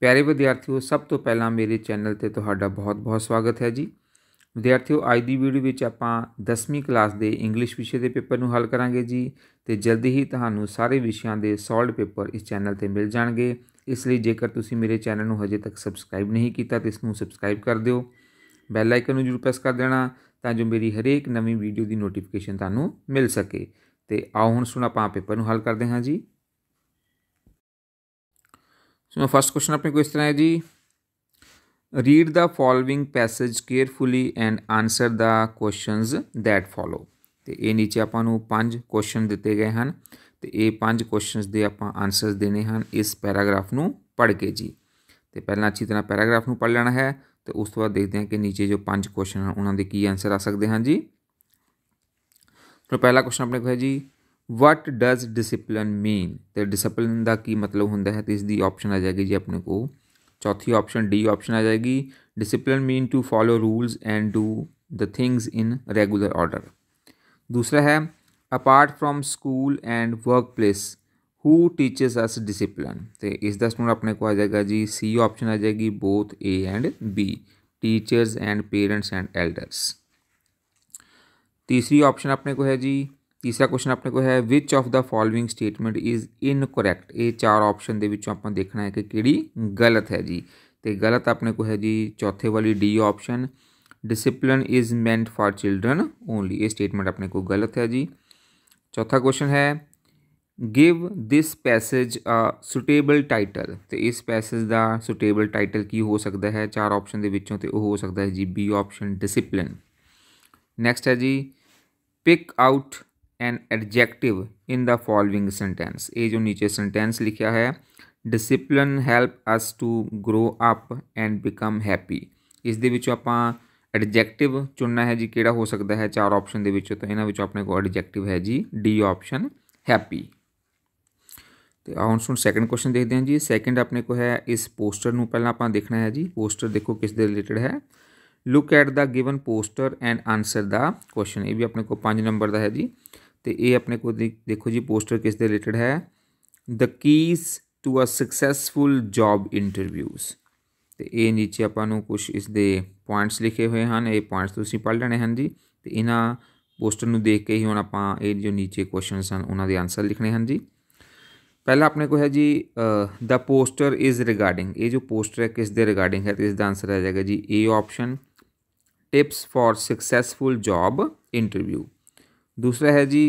ਪਿਆਰੇ ਵਿਦਿਆਰਥੀਓ ਸਭ ਤੋਂ ਪਹਿਲਾਂ ਮੇਰੇ ਚੈਨਲ ਤੇ ਤੁਹਾਡਾ ਬਹੁਤ-ਬਹੁਤ ਸਵਾਗਤ ਹੈ ਜੀ ਵਿਦਿਆਰਥੀਓ ਅੱਜ ਦੀ ਵੀਡੀਓ ਵਿੱਚ ਆਪਾਂ 10ਵੀਂ ਕਲਾਸ ਦੇ ਇੰਗਲਿਸ਼ ਵਿਸ਼ੇ ਦੇ ਪੇਪਰ ਨੂੰ ਹੱਲ ਕਰਾਂਗੇ ਜੀ ਤੇ ਜਲਦੀ ਹੀ ਤੁਹਾਨੂੰ ਸਾਰੇ ਵਿਸ਼ਿਆਂ ਦੇ ਸੋਲਡ ਪੇਪਰ ਇਸ ਚੈਨਲ ਤੇ ਮਿਲ ਜਾਣਗੇ ਇਸ ਲਈ ਜੇਕਰ ਤੁਸੀਂ ਮੇਰੇ ਚੈਨਲ ਨੂੰ ਹਜੇ ਤੱਕ ਸਬਸਕ੍ਰਾਈਬ ਨਹੀਂ ਕੀਤਾ ਤਾਂ ਇਸ ਨੂੰ ਸਬਸਕ੍ਰਾਈਬ ਕਰ ਦਿਓ ਬੈਲ ਆਈਕਨ ਨੂੰ ਜਰੂਰ ਪ੍ਰੈਸ ਕਰ ਦੇਣਾ ਤਾਂ ਜੋ ਮੇਰੀ ਹਰੇਕ ਨਵੀਂ ਵੀਡੀਓ ਦੀ ਨੋਟੀਫਿਕੇਸ਼ਨ ਤੁਹਾਨੂੰ ਮਿਲ ਸਕੇ ਤੇ ਆਓ ਹੁਣ ਸੁਣਾ ਆਪਾਂ ਪੇਪਰ ਨੂੰ ਹੱਲ ਕਰਦੇ ਹਾਂ ਜੀ इसमें फर्स्ट क्वेश्चन अपने को इस तरह है जी read the following passage carefully and answer the questions that follow ਤੇ ਇਹ ਨੀਚੇ ਆਪਾਂ ਨੂੰ ਪੰਜ ਕੁਐਸਚਨ ਦਿੱਤੇ ਗਏ ਹਨ ਤੇ ਇਹ ਪੰਜ ਕੁਐਸਚਨਸ ਦੇ ਆਪਾਂ ਆਨਸਰਸ ਦੇਣੇ ਹਨ ਇਸ ਪੈਰਾਗ੍ਰਾਫ ਨੂੰ ਪੜ੍ਹ ਕੇ ਜੀ ਤੇ ਪਹਿਲਾਂ ਅੱਛੀ ਤਰ੍ਹਾਂ ਪੈਰਾਗ੍ਰਾਫ ਨੂੰ ਪੜ੍ਹ ਲੈਣਾ ਹੈ ਤੇ ਉਸ ਤੋਂ ਬਾਅਦ ਦੇਖਦੇ ਹਾਂ ਕਿ ਨੀਚੇ ਜੋ ਪੰਜ ਕੁਐਸਚਨ ਹਨ ਉਹਨਾਂ ਦੇ ਕੀ ਆਨਸਰ ਆ ਸਕਦੇ ਹਨ ਜੀ तो पहला क्वेश्चन अपने को है जी वट डज़ डिसिपलिन मीन तो डिसिपलिन का की मतलब होंगे है तो इसकी ऑप्शन आ जाएगी जी अपने को चौथी ऑप्शन डी ऑप्शन आ जाएगी discipline mean to follow rules and do the things in regular order दूसरा है apart from school and workplace who teaches us discipline तो इसका स्टूडेंट अपने को आ जाएगा जी सी ऑप्शन आ जाएगी both A and B teachers and parents and elders तीसरी ऑप्शन अपने को है जी तीसरा क्वेश्चन अपने को है which of the following statement is incorrect ये चार ऑप्शन के आप देखना है कि कि गलत है जी तो गलत अपने को है जी चौथे वाली D option discipline is meant for children only ये स्टेटमेंट अपने को गलत है जी चौथा क्वेश्चन है give this passage a suitable title तो इस पैसेज का सुटेबल टाइटल की हो सकता है चार ऑप्शन के तो वह हो सकता है जी बी ऑप्शन डिसिपलिन नैक्सट है जी pick out an adjective in the following sentence ये जो नीचे सेंटेंस लिखा है discipline help us to grow up and become happy इस एडजेक्टिव चुनना है जी कि हो सकता है चार ऑप्शन के तो इन्होंने अपने को एडजेक्टिव है जी डी ऑप्शन हैप्पी तो हम सैकेंड क्वेश्चन देखते हैं जी सैकेंड अपने को है इस पोस्टर पहला आप देखना है जी पोस्टर देखो किस दे रिलेटेड है look at the given poster and answer the question ये भी अपने को पाँच नंबर का है जी ਤੇ ਇਹ ਆਪਣੇ ਕੋਲ ਦੇਖੋ ਜੀ ਪੋਸਟਰ ਕਿਸ ਦੇ ਰਿਲੇਟਡ ਹੈ the keys to a successful job interviews ਤੇ ਇਹ ਨੀਚੇ ਆਪਾਂ ਨੂੰ ਕੁਝ ਇਸ ਦੇ ਪੁਆਇੰਟਸ ਲਿਖੇ ਹੋਏ ਹਨ ਇਹ ਪੁਆਇੰਟਸ ਤੁਸੀਂ ਪੜ੍ਹ ਲੈਣੇ ਹਨ ਜੀ ਤੇ ਇਹਨਾਂ ਪੋਸਟਰ ਨੂੰ ਦੇਖ ਕੇ ਹੀ ਹੁਣ ਆਪਾਂ ਇਹ ਜੋ ਨੀਚੇ ਕੁਐਸਚਨਸ ਹਨ ਉਹਨਾਂ ਦੇ ਆਨਸਰ ਲਿਖਣੇ ਹਨ ਜੀ ਪਹਿਲਾ ਆਪਣੇ ਕੋਲ ਹੈ ਜੀ ਦਾ ਪੋਸਟਰ ਇਜ਼ ਰਿਗਾਰਡਿੰਗ ਇਹ ਜੋ ਪੋਸਟਰ ਹੈ ਕਿਸ ਦੇ ਰਿਗਾਰਡਿੰਗ ਹੈ ਤੇ ਇਸ ਦਾ ਆਨਸਰ ਆ ਜਾਏਗਾ ਜੀ A option tips for successful job interview दूसरा है जी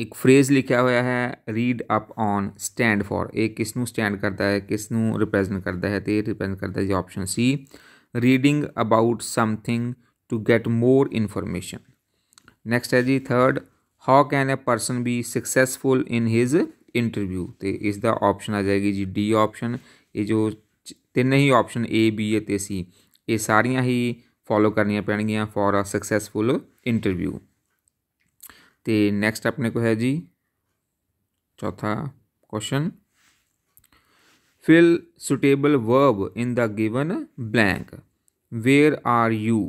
एक फ्रेज़ लिखा हुआ है read up on stand for एक किस स्टैंड करता है किसन रिप्रेजेंट करता है तो रिप्रेजेंट करता है जी option C reading about something to get more information next है जी third how can a person be successful in his interview तो इसका ऑप्शन आ जाएगी जी डी ऑप्शन ये जो तीन ही ऑप्शन ए बी सी ये सारिया ही फॉलो करनिया पैनगियाँ फॉर अ सक्सैसफुल इंटरव्यू तो नैक्सट अपने को है जी चौथा क्वेश्चन fill suitable verb in the given blank where are you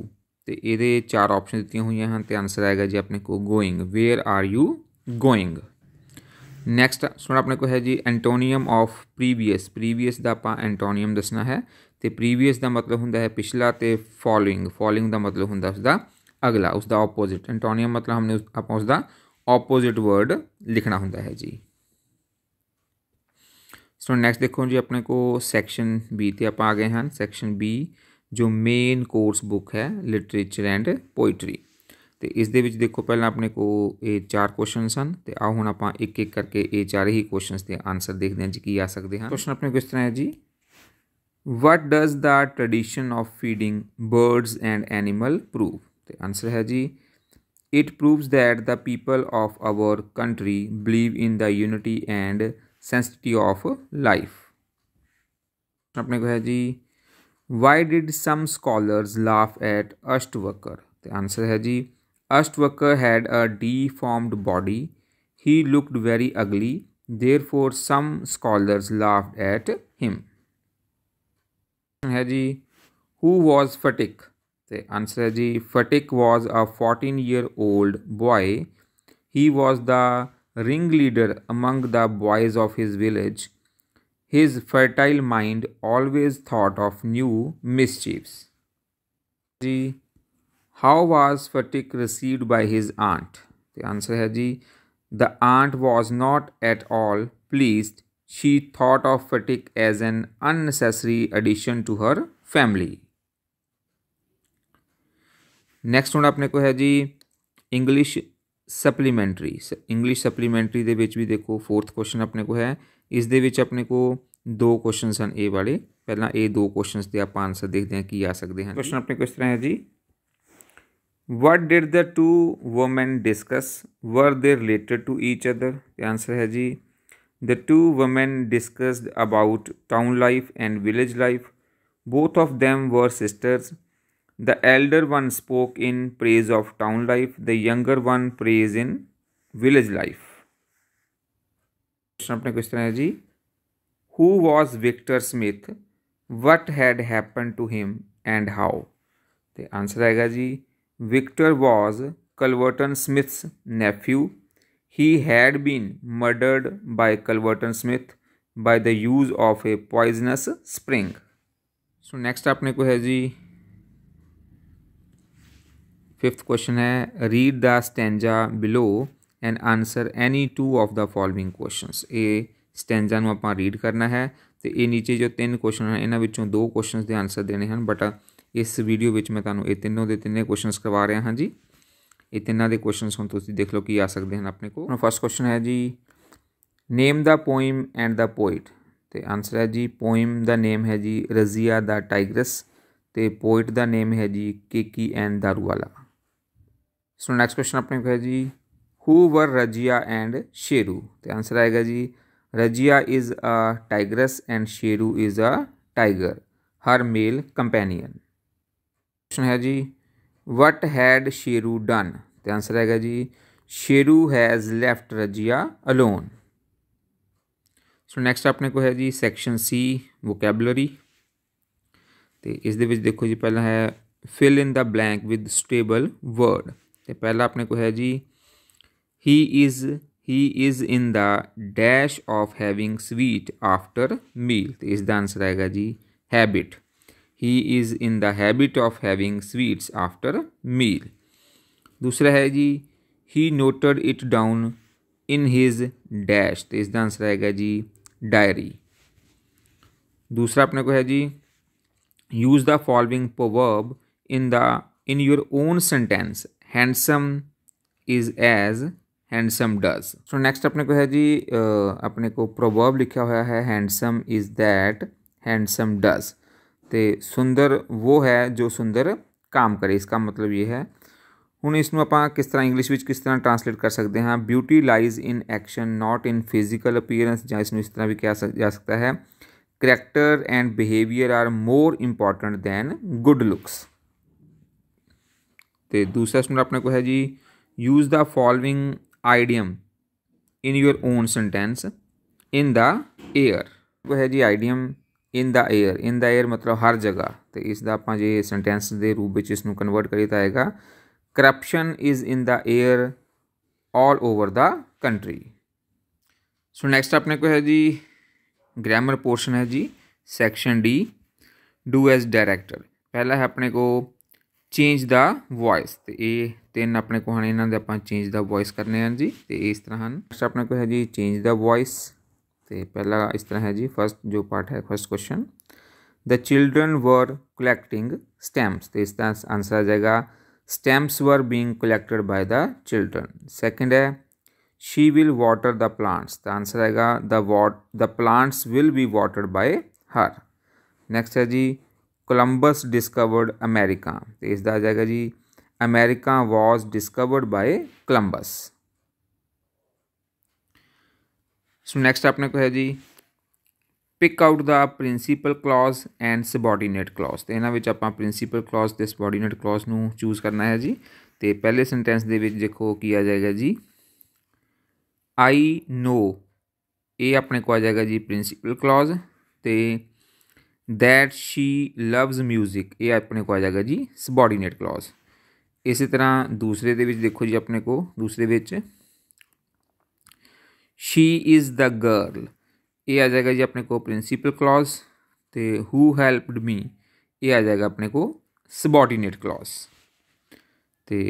तो ये चार ऑप्शन दी हुई हैं तो आंसर आएगा जी अपने को going where are you going next सुन अपने को है जी एंटोनीयम ऑफ प्रीवियस प्रीवियस का आप एंटोनीयम दसना है तो प्रीवियस का मतलब होंगे है पिछला तो फॉलोइंग फॉलोइंग का मतलब होंगे उसका अगला उसका ओपोजिट एंटोनियम मतलब हमने आप उसका ओपोजिट वर्ड लिखना होंगे है जी सो नैक्सट देखो जी अपने को सैक्शन बी तो आप आ गए हैं सैक्शन बी जो मेन कोर्स बुक है लिटरेचर एंड पोइट्री तो इस दे देखो पहले अपने को ये चार क्वेश्चन हैं तो आओ हूँ आप एक एक करके ये चार ही क्वेश्चन के आंसर देखते हैं जी की आ सकते हैं क्वेश्चन अपने को तरह है जी what does the tradition of feeding birds and animal prove ਤੇ ਆਨਸਰ ਹੈ ਜੀ it proves that the people of our country believe in the unity and sanctity of life अपने को है जी why did some scholars laugh at Ashtwakar the answer है जी Ashtwakar had a deformed body he looked very ugly therefore some scholars laughed at him है जी who was Fatik the answer is G. Fatik was a 14 year old boy. He was the ringleader among the boys of his village. His fertile mind always thought of new mischiefs. G. How was Fatik received by his aunt? The answer is G. The aunt was not at all pleased. She thought of Fatik as an unnecessary addition to her family. Next हूँ अपने को है जी English supplementary स English supplementary के भी देखो fourth question अपने को है इस अपने को दो क्वेश्चन हैं ए वाले पहला ए दो क्वेश्चन के आप आंसर देखते हैं कि आ सकते हैं क्वेश्चन अपने को इस तरह है जी what did the two women discuss were they related to each other answer है जी the two women discussed about town life and village life both of them were sisters The elder one spoke in praise of town life, the younger one praised in village life. Who was Victor Smith? What had happened to him and how? The answer is Victor was Culverton Smith's nephew. He had been murdered by Culverton Smith by the use of a poisonous spring. So next up, ko hai ji, fifth question है read the stanza below and answer any two of the following questions ਇਹ stanza ਨੂੰ ਆਪਾਂ read ਕਰਨਾ ਹੈ ਤੇ ਇਹ ਨੀਚੇ ਜੋ ਤਿੰਨ ਕੁਐਸਚਨ ਹਨ ਇਹਨਾਂ ਵਿੱਚੋਂ ਦੋ ਕੁਐਸਚਨਸ ਦੇ ਆਨਸਰ ਦੇਣੇ ਹਨ ਬਟ ਇਸ ਵੀਡੀਓ ਵਿੱਚ ਮੈਂ ਤੁਹਾਨੂੰ ਇਹ ਤਿੰਨੋਂ ਦੇ ਤਿੰਨੇ ਕੁਐਸਚਨਸ ਕਰਵਾ ਰਿਹਾ ਹਾਂ ਜੀ ਇਹ ਤਿੰਨਾਂ ਦੇ ਕੁਐਸਚਨਸ ਹੁਣ ਤੁਸੀਂ ਦੇਖ ਲਓ ਕੀ ਆ ਸਕਦੇ ਹਨ ਆਪਣੇ ਕੋਲ ਫਸਟ ਕੁਐਸਚਨ ਹੈ ਜੀ name the poem and the poet ਤੇ ਆਨਸਰ ਹੈ ਜੀ ਪੋਇਮ ਦਾ ਨੇਮ ਹੈ ਜੀ ਰਜ਼ੀਆ ਦਾ ਟਾਈਗਰਸ ਤੇ ਪੋਇਟ ਦਾ ਨੇਮ ਹੈ ਜੀ Keki N Daruwalla so next question को है जी who were Razia and Sheru तो आंसर आएगा जी Razia is a tigress and Sheru is a tiger her male companion question है जी वट हैड शेरू डन तो आंसर आएगा जी Sheru has left Razia alone so next अपने को है जी सैक्शन सी वोकैबलरी तो इस देखो जी पहला है fill in the blank with suitable word तो पहला अपने को है जी he is he is in the dash of having sweet after meal तो इसका आंसर ਆਨਸਰ जी habit he is in the habit of having sweets after meal दूसरा है जी he noted it down in his dash तो इसका answer आएगा जी diary दूसरा अपने को है जी use the following proverb in the in your own sentence handsome is as handsome does so next अपने को है जी अपने को प्रोवर्ब लिखा हुआ है handsome is that handsome does तो सुंदर वो है जो सुंदर काम करे इसका मतलब ये है हूँ इसमें आप किस तरह इंग्लिश में किस तरह ट्रांसलेट कर सकते हैं beauty lies in action not in physical appearance या इस तरह भी क्या जा सकता है character and behaviour are more important than good looks तो दूसरा स्टूडेंट अपने को है जी use the following idiom in your own sentence in the air वो है जी idiom in the air in the air मतलब हर जगह तो इसका अपना जो सेंटेंस के रूप में इसको कन्वर्ट करिए तो आएगा corruption is in the air all over the country so next अपने को है जी ग्रामर पोर्शन है जी section D do as directed पहला है अपने को चेंज द वॉयस तो ये तीन अपने को हैं इन्हों चेंज द वॉयस करने हैं जी तो इस तरह हैं नैक्सट अपने को है जी चेंज द वॉयस तो पहला इस तरह है जी फस्ट जो पार्ट है first question the children were collecting stamps तो इस तरह आंसर आ जाएगा stamps were being collected by the children second है she will water the plants तो आंसर आएगा the what the plants will be water by her next है जी ਕੋਲੰਬਸ ਡਿਸਕਵਰਡ ਅਮਰੀਕਾ ਤੇ ਇਸ ਦਾ ਆ ਜਾਏਗਾ ਜੀ America was discovered by Columbus so next ਆਪਣੇ ਕੋ ਹੈ ਜੀ pick out the principal clause and subordinate clause ਤੇ ਇਹਨਾਂ ਵਿੱਚ ਆਪਾਂ ਪ੍ਰਿੰਸੀਪਲ ਕਲਾਜ਼ ਤੇ ਸਬੋਰਡੀਨੇਟ ਕਲਾਜ਼ ਨੂੰ ਚੂਜ਼ ਕਰਨਾ ਹੈ ਜੀ ਤੇ ਪਹਿਲੇ ਸੈਂਟੈਂਸ ਦੇ ਵਿੱਚ ਦੇਖੋ ਕੀ ਆ ਜਾਏਗਾ ਜੀ ਆਈ ਨੋ ਇਹ ਆਪਣੇ ਕੋ ਆ ਜਾਏਗਾ ਜੀ ਪ੍ਰਿੰਸੀਪਲ ਕਲਾਜ਼ ਤੇ दैट शी लव्स म्यूजिक ये अपने को आ जाएगा जी सबॉर्डीनेट क्लॉज इस तरह दूसरे ਦੇ देखो जी अपने को दूसरे शी इज द गर्ल ये आ जाएगा जी अपने को प्रिंसीपल क्लॉज तो हु हैल्पड मी ये आ जाएगा अपने को सबॉर्डीनेट क्लॉज तो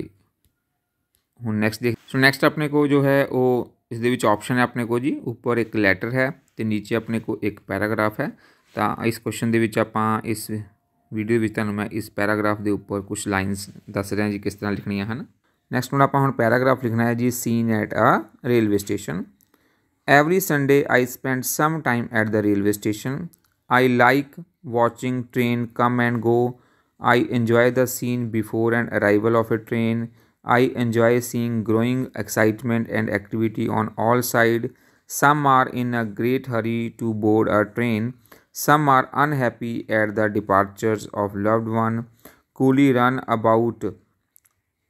हूँ नैक्सट देख सो नैक्सट अपने को जो है वो इस ऑप्शन है अपने को जी ऊपर एक लैटर है तो नीचे अपने को एक पैराग्राफ है तो इस क्वेश्चन के इस भीडियो तुम मैं इस पैराग्राफ के उपर कुछ लाइनस दस रहा जी किस तरह लिखनिया है ना नैक्सट हूँ आप हम पैराग्राफ लिखना है जी scene at a railway station every Sunday I spend some time at the railway station I like watching train come and go I enjoy the scene before and arrival of a train I enjoy seeing growing excitement and activity on all side some are in a great hurry to board a train Some are unhappy at the departures of loved one. Coolie run about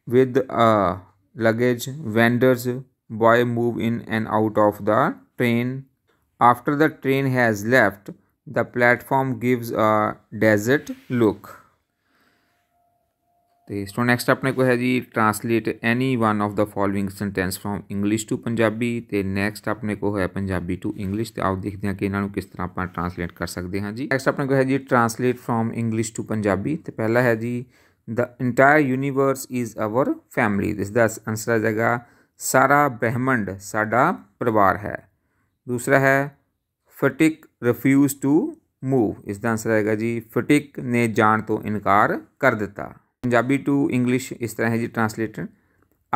with a uh, luggage. Vendors boy move in and out of the train. After the train has left, the platform gives a desert look. तो स्टोन next अपने को है जी translate any one of the following sentence from English to Punjabi तो next अपने को है पंजाबी टू इंग्लिश तो आप देखते हैं कि इन्हों किस तरह अपना ट्रांसलेट कर सकते हैं जी नैक्सट अपने को है जी translate from English to Punjabi तो पहला है जी the entire universe is our family इस आंसर है जाएगा सारा ब्रह्मंड साडा परिवार है दूसरा है फटिक रिफ्यूज टू मूव इसका आंसर है जी फटिक ने जान तो इनकार कर दिता ਪੰਜਾਬੀ ਟੂ ਇੰਗਲਿਸ਼ ਇਸ ਤਰ੍ਹਾਂ ਹੈ ਜੀ ਟ੍ਰਾਂਸਲੇਟਰ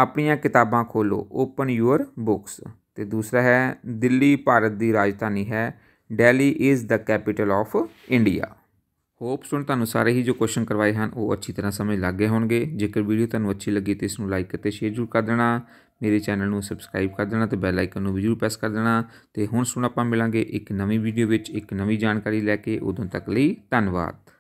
ਆਪਣੀਆਂ ਕਿਤਾਬਾਂ ਖੋਲੋ ਓਪਨ ਯੂਅਰ ਬੁੱਕਸ ਤੇ ਦੂਸਰਾ ਹੈ ਦਿੱਲੀ ਭਾਰਤ ਦੀ ਰਾਜਧਾਨੀ ਹੈ Delhi is the capital of India hope ਸੁਣ ਤੁਹਾਨੂੰ ਸਾਰੇ ਹੀ ਜੋ ਕੁਐਸਚਨ ਕਰਵਾਏ ਹਨ ਉਹ ਅੱਛੀ ਤਰ੍ਹਾਂ ਸਮਝ ਲੱਗ ਗਏ ਹੋਣਗੇ ਜੇਕਰ ਵੀਡੀਓ ਤੁਹਾਨੂੰ ਅੱਛੀ ਲੱਗੀ ਤੇ ਇਸ ਨੂੰ ਲਾਈਕ ਅਤੇ ਸ਼ੇਅਰ ਜ਼ਰੂਰ ਕਰ ਦੇਣਾ ਮੇਰੇ ਚੈਨਲ ਨੂੰ ਸਬਸਕ੍ਰਾਈਬ ਕਰ ਦੇਣਾ ਤੇ ਬੈਲ ਆਈਕਨ ਨੂੰ ਵੀ ਜ਼ਰੂਰ ਪ੍ਰੈਸ ਕਰ ਦੇਣਾ ਤੇ ਹੁਣ ਸੁਣ ਆਪਾਂ ਮਿਲਾਂਗੇ ਇੱਕ ਨਵੀਂ ਵੀਡੀਓ ਵਿੱਚ ਇੱਕ ਨਵੀਂ ਜਾਣਕਾਰੀ ਲੈ ਕੇ ਉਦੋਂ ਤੱਕ ਲਈ ਧੰਨਵਾਦ